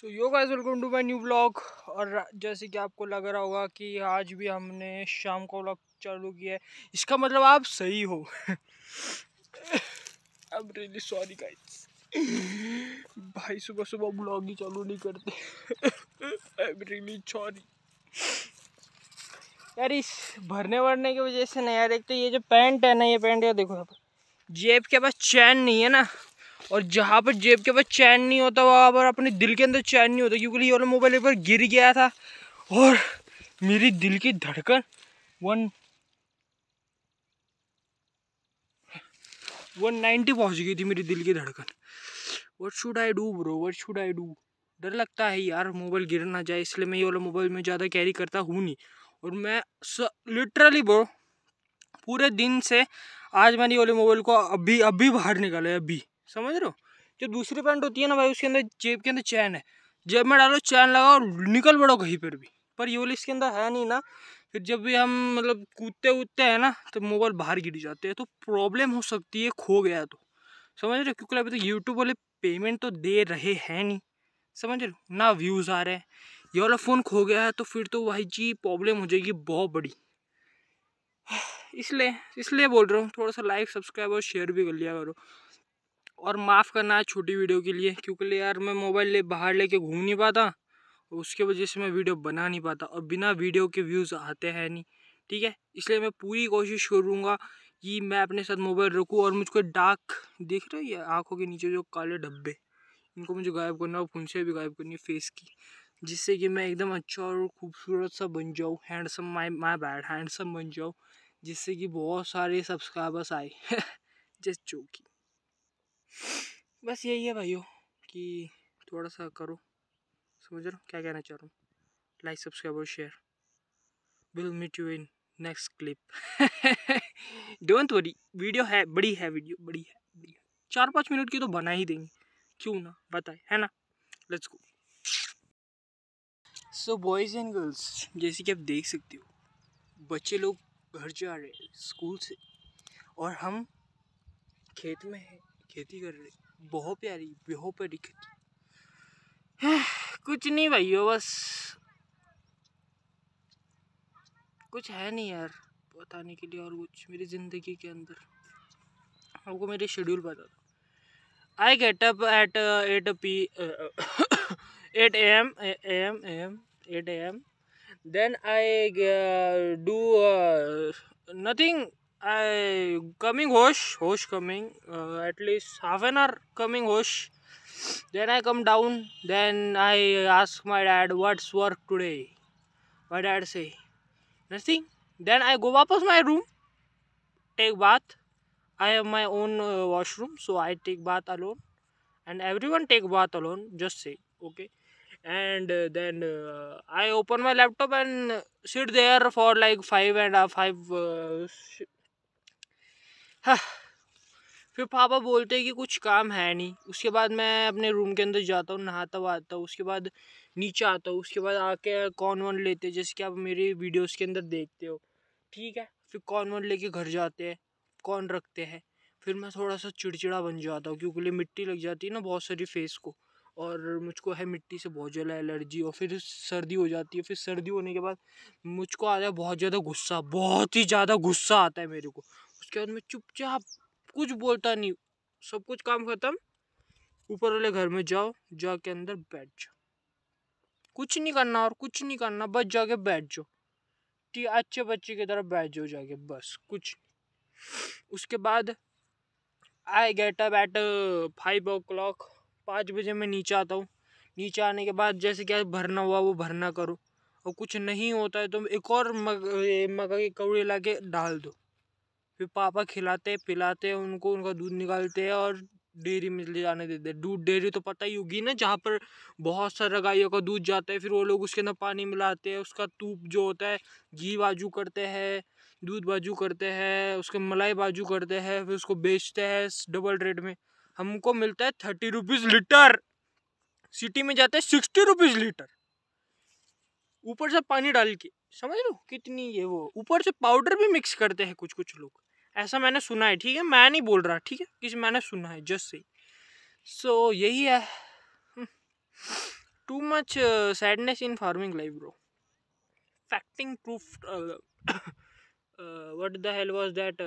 So yo guys welcome to my new blog और जैसे कि आपको लग रहा होगा कि आज भी हमने शाम को ब्लॉग चालू किया है इसका मतलब आप सही हो I am really sorry guys भाई सुबह सुबह ब्लॉग ही चालू नहीं करते आई एम रियली सॉरी यार इस भरने वरने की वजह से ना यार एक तो ये जो पैंट है ना ये पैंट यार देखो आप जेब के पास चैन नहीं है ना और जहाँ पर जेब के पास चैन नहीं होता वहाँ पर अपने दिल के अंदर चैन नहीं होता क्योंकि ये वाला मोबाइल एक बार गिर गया था और मेरी दिल की धड़कन वन वन नाइन्टी पहुँच गई थी मेरी दिल की धड़कन what should I do bro what should I do डर लगता है यार मोबाइल गिर ना जाए इसलिए मैं ये वाला मोबाइल में ज़्यादा कैरी करता हूँ नहीं और मैं लिटरली ब्रो पूरे दिन से आज मैंने ये वाले मोबाइल को अभी अभी बाहर निकाला है अभी समझ रहे हो जो दूसरी पैंट होती है ना भाई उसके अंदर जेब के अंदर चैन है जेब में डालो चैन लगाओ निकल पड़ो कहीं पर भी पर ये वाली इसके अंदर है नहीं ना फिर जब भी हम मतलब कूदते उदते हैं ना तो मोबाइल बाहर गिर जाते हैं तो प्रॉब्लम हो सकती है खो गया तो समझ रहे हो क्योंकि अभी तो यूट्यूब वाले पेमेंट तो दे रहे हैं नहीं समझ रहे हो ना व्यूज़ आ रहे हैं ये वाला फ़ोन खो गया है तो फिर तो भाई जी प्रॉब्लम हो जाएगी बहुत बड़ी इसलिए इसलिए बोल रहा हूँ थोड़ा सा लाइक सब्सक्राइब और शेयर भी कर लिया करो और माफ़ करना है छोटी वीडियो के लिए क्योंकि यार मैं मोबाइल ले बाहर लेके घूम नहीं पाता उसके वजह से मैं वीडियो बना नहीं पाता और बिना वीडियो के व्यूज़ आते हैं नहीं ठीक है इसलिए मैं पूरी कोशिश करूँगा कि मैं अपने साथ मोबाइल रखूँ और मुझको डार्क दिख रहे है ये आँखों के नीचे जो काले डब्बे इनको मुझे गायब करना और फुंसियाँ भी गायब करनी है फेस की जिससे कि मैं एकदम अच्छा और खूबसूरत सा बन जाऊँ handsome my my bad handsome बन जाऊँ जिससे कि बहुत सारे सब्सक्राइबर्स आए जस्ट चौकी बस यही है भाइयों कि थोड़ा सा करो समझ रहे हो क्या कहना चाह रहा हूँ लाइक सब्सक्राइब और share will meet you in next clip don't worry video है बड़ी है वीडियो बड़ी है बड़ी है चार पाँच मिनट की तो बना ही देंगे क्यों ना बताए है ना let's go so boys and girls जैसे कि आप देख सकते हो बच्चे लोग घर जा रहे हैं स्कूल से और हम खेत में हैं खेती कर रही बहुत प्यारी बहुत प्यारी खेती कुछ नहीं भाई बस कुछ है नहीं यार बताने के लिए और कुछ मेरी ज़िंदगी के अंदर आपको मेरे शेड्यूल बता दो I get up at eight P eight A M A M M eight A M then I do nothing I uh, coming Hosh, Hosh coming uh, at least half an hour coming Hosh. Then I come down. Then I ask my dad, "What's work today?" My dad say, "Nothing." Then I go back to my room, take bath. I have my own uh, washroom, so I take bath alone, and everyone take bath alone. Just say okay. And uh, then uh, I open my laptop and uh, sit there for like five and a five uh, हाँ। फिर पापा बोलते हैं कि कुछ काम है नहीं उसके बाद मैं अपने रूम के अंदर जाता हूँ नहाता वहाता हूँ उसके बाद नीचे आता हूँ उसके बाद आके कॉर्न वन लेते हैं जैसे कि आप मेरी वीडियोस के अंदर देखते हो ठीक है फिर कॉर्न वन लेके घर जाते हैं कॉर्न रखते हैं फिर मैं थोड़ा सा चिड़चिड़ा बन जाता हूँ क्योंकि मिट्टी लग जाती है ना बहुत सारी फेस को और मुझको है मिट्टी से बहुत ज़्यादा एलर्जी और फिर सर्दी हो जाती है फिर सर्दी होने के बाद मुझको आता है बहुत ज़्यादा गुस्सा बहुत ही ज़्यादा गुस्सा आता है मेरे को उसके बाद में चुपचाप कुछ बोलता नहीं सब कुछ काम खत्म ऊपर वाले घर में जाओ जाके अंदर बैठ जाओ कुछ नहीं करना और कुछ नहीं करना बस जाके बैठ जाओ ठीक अच्छे बच्चे की तरफ बैठ जाओ जाके बस कुछ उसके बाद I get up at five o'clock पाँच बजे मैं नीचे आता हूँ नीचे आने के बाद जैसे क्या भरना हुआ वो भरना करो और कुछ नहीं होता है तो एक और मग मक की कौड़ी ला के डाल दो फिर पापा खिलाते पिलाते उनको उनका दूध निकालते हैं और डेयरी में ले जाने देते दूध डेयरी तो पता ही होगी ना जहाँ पर बहुत सारा गायों का दूध जाता है फिर वो लोग उसके अंदर पानी मिलाते हैं उसका तूप जो होता है घी बाजू करते हैं दूध बाजू करते हैं उसके मलाई बाजू करते हैं फिर उसको बेचते हैं डबल रेट में हमको मिलता है थर्टी रुपीज़ लीटर सिटी में जाते हैं सिक्सटी रुपीज़ लीटर ऊपर से पानी डाल के समझ लो कितनी ये वो ऊपर से पाउडर भी मिक्स करते हैं कुछ कुछ लोग ऐसा मैंने सुना है ठीक है मैं नहीं बोल रहा ठीक है किसी मैंने सुना है जस्ट सही सो so, यही है too much sadness in farming life bro फैक्टिंग proof what the hell was that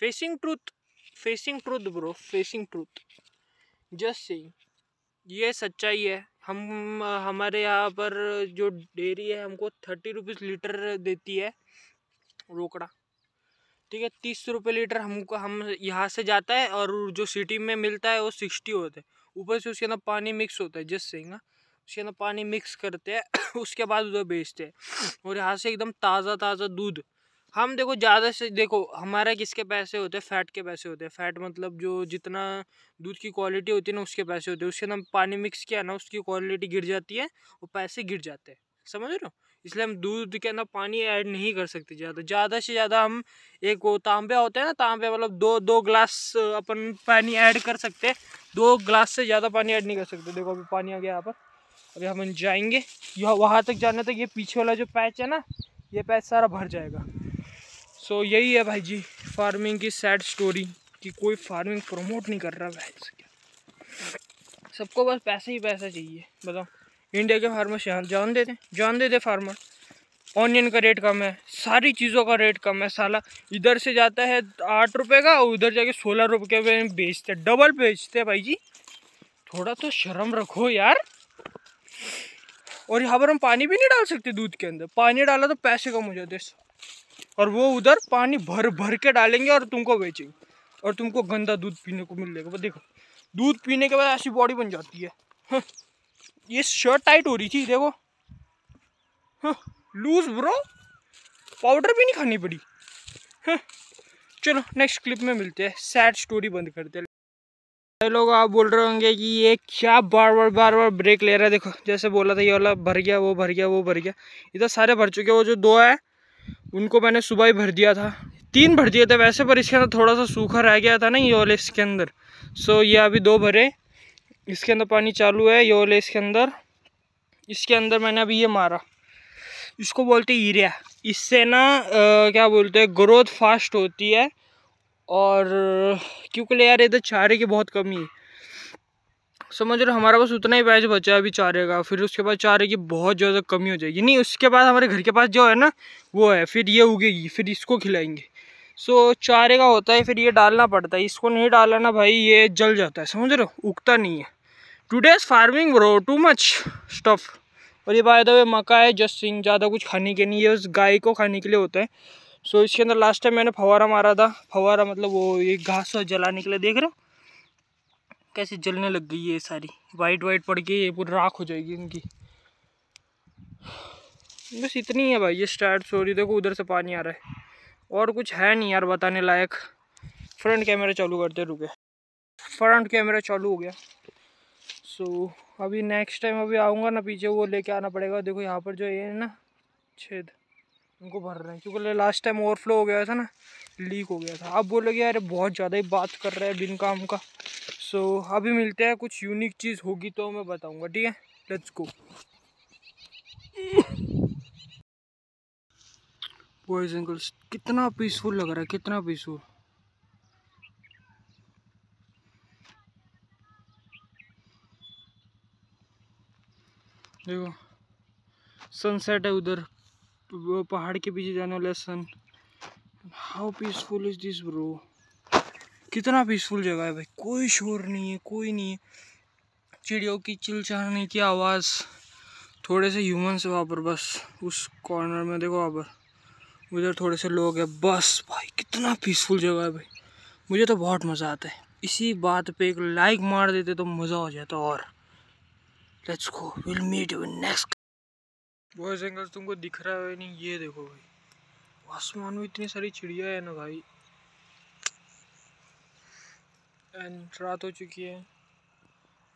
facing truth facing truth bro facing truth just सही ये सच्चाई है हम uh, हमारे यहाँ पर जो डेयरी है हमको थर्टी रुपीज़ लीटर देती है रोकड़ा ठीक है तीस रुपये लीटर हमको हम यहाँ से जाता है और जो सिटी में मिलता है वो सिक्सटी होता है ऊपर से उसके अंदर पानी मिक्स होता है जिससे ना हाँ। उसके अंदर पानी मिक्स करते हैं उसके बाद उधर बेचते हैं और यहाँ से एकदम ताज़ा ताज़ा दूध हम देखो ज़्यादा से देखो हमारा किसके पैसे होते हैं फैट के पैसे होते हैं फैट मतलब जो जितना दूध की क्वालिटी होती है ना उसके पैसे होते हैं उसके अंदर पानी मिक्स किया ना उसकी क्वालिटी गिर जाती है और पैसे गिर जाते हैं समझ रहे हो इसलिए हम दूध के अंदर पानी ऐड नहीं कर सकते ज़्यादा ज़्यादा से ज़्यादा हम एक वो तांबे होते हैं ना तांबे मतलब दो दो ग्लास अपन पानी ऐड कर सकते दो ग्लास से ज़्यादा पानी ऐड नहीं कर सकते देखो अभी पानी आ गया यहाँ पर अभी हम जाएंगे यह वहाँ तक जाने तक ये पीछे वाला जो पैच है ना ये पैच सारा भर जाएगा सो so, यही है भाई जी फार्मिंग की सैड स्टोरी कि कोई फार्मिंग प्रमोट नहीं कर रहा भाई सबको बस पैसा ही पैसा चाहिए बताओ इंडिया के फार्मर जान जान देते जान देते फार्मर ऑनियन का रेट कम है सारी चीज़ों का रेट कम है साला इधर से जाता है आठ रुपये का और उधर जाके सोलह रुपये के में बेचते डबल बेचते भाई जी थोड़ा तो शर्म रखो यार और यहाँ पर हम पानी भी नहीं डाल सकते दूध के अंदर पानी डाला तो पैसे कम हो जाते और वो उधर पानी भर भर के डालेंगे और तुमको बेचेंगे और तुमको गंदा दूध पीने को मिल वो देखो दूध पीने के बाद ऐसी बॉडी बन जाती है हाँ। ये शर्ट टाइट हो रही थी देखो हाँ लूज ब्रो पाउडर भी नहीं खानी पड़ी हाँ चलो नेक्स्ट क्लिप में मिलते हैं सैड स्टोरी बंद करते हैं लोग आप बोल रहे होंगे कि ये क्या बार बार बार बार ब्रेक ले रहा है देखो जैसे बोला था ये वाला भर गया वो भर गया वो भर गया इधर तो सारे भर चुके वो जो दो है उनको मैंने सुबह ही भर दिया था तीन भर दिए थे वैसे पर इसके अंदर थोड़ा सा सूखा रह गया था ना ये वाले इसके अंदर सो ये अभी दो भरे इसके अंदर पानी चालू है ये वाले इसके अंदर इसके अंदर मैंने अभी ये मारा इसको बोलते हैं यूरिया इससे ना क्या बोलते हैं ग्रोथ फास्ट होती है और क्योंकि यार इधर चारे की बहुत कमी है समझ रहे हमारे पास उतना ही पैच बचा है अभी चारे का फिर उसके बाद चारे की बहुत ज़्यादा कमी हो जाएगी नहीं उसके बाद हमारे घर के पास जो है ना वो है फिर ये उगेगी फिर इसको खिलाएंगे सो चारे का होता है फिर ये डालना पड़ता है इसको नहीं डालना ना भाई ये जल जाता है समझ रहे हो उगता नहीं है today's farming bro too much stuff और ये बाय द वे मक्का है जस्ट सिंह ज़्यादा कुछ खाने के नहीं है उस गाय को खाने के लिए होता है सो so, इसके अंदर लास्ट टाइम मैंने फवारा मारा था फवारा मतलब वो ये घास जलाने के लिए देख रहे हो कैसे जलने लग गई है सारी वाइट वाइट पड़ गई ये पूरी राख हो जाएगी इनकी बस इतनी है भाई ये स्टार्ट सॉरी देखो उधर से पानी आ रहा है और कुछ है नहीं यार बताने लायक फ्रंट कैमरा चालू करते रुके फ्रंट कैमरा चालू हो गया सो so, अभी नेक्स्ट टाइम अभी आऊँगा ना पीछे वो लेके आना पड़ेगा देखो यहाँ पर जो ये है ना छेद उनको भर रहे हैं क्योंकि लास्ट टाइम ओवरफ्लो हो गया था ना लीक हो गया था अब बोलोगे यार बहुत ज़्यादा ही बात कर रहे हैं बिन काम का सो so, अभी मिलते हैं कुछ यूनिक चीज़ होगी तो मैं बताऊँगा ठीक है लेट्स गो बॉयज कितना पीसफुल लग रहा है कितना पीसफुल देखो सनसेट है उधर वो पहाड़ के पीछे जाने वाला sun how peaceful is this bro कितना पीसफुल जगह है भाई कोई शोर नहीं है कोई नहीं है चिड़ियों की चिलचाने की आवाज़ थोड़े से ह्यूमन से वहाँ पर बस उस कॉर्नर में देखो वहाँ पर उधर थोड़े से लोग हैं बस भाई कितना पीसफुल जगह है भाई मुझे तो बहुत मज़ा आता है इसी बात पे एक लाइक मार देते तो मज़ा हो जाता और let's go will meet you next boys angle तुमको दिख रहा है नहीं ये देखो भाई आसमान में इतनी सारी चिड़िया है ना भाई एंड रात हो चुकी है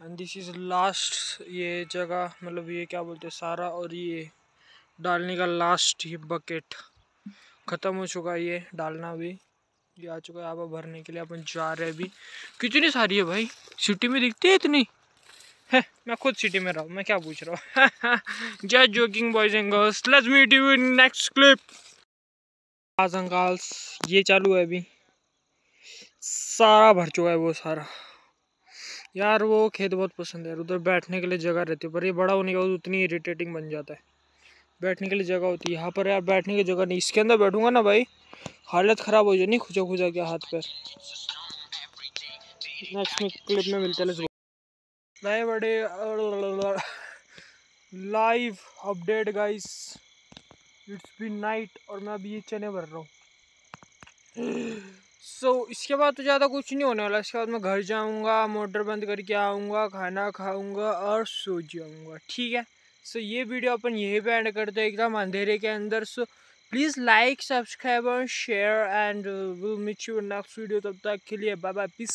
एंड दिस इज़ लास्ट ये जगह मतलब ये क्या बोलते हैं सारा और ये डालने का लास्ट ये बकेट ख़त्म हो चुका है ये डालना भी ये आ चुका है आप भरने के लिए अपन जा रहे हैं अभी कितनी सारी है भाई सिटी में दिखती है इतनी मैं खुद सिटी में रहा हूँ मैं क्या पूछ रहा हूँ just joking boys and girls let's meet you in next clip आज अंकाल्स ये चालू है अभी सारा भर चुका है वो सारा यार वो खेत बहुत पसंद है उधर बैठने के लिए जगह रहती है पर ये बड़ा होने के बाद उतनी इरीटेटिंग बन जाता है बैठने के लिए जगह होती है यहाँ पर यार बैठने की जगह नहीं इसके अंदर बैठूंगा ना भाई हालत ख़राब हो जाए नहीं खुजा खुजा के हाथ पैर नेक्स्ट क्लिप में मिलते हैं नए बड़े live update guys it's be night और मैं अभी ये चने भर रहा हूँ सो so, इसके बाद तो ज़्यादा कुछ नहीं होने वाला इसके बाद मैं घर जाऊँगा मोटर बंद करके आऊँगा खाना खाऊँगा और सो जाऊँगा ठीक है सो so, ये वीडियो अपन यहीं पे एंड करते हैं एकदम अंधेरे के अंदर सो प्लीज़ लाइक सब्सक्राइब और share and will meet you next video तब तक के लिए बाबा पिसा पीस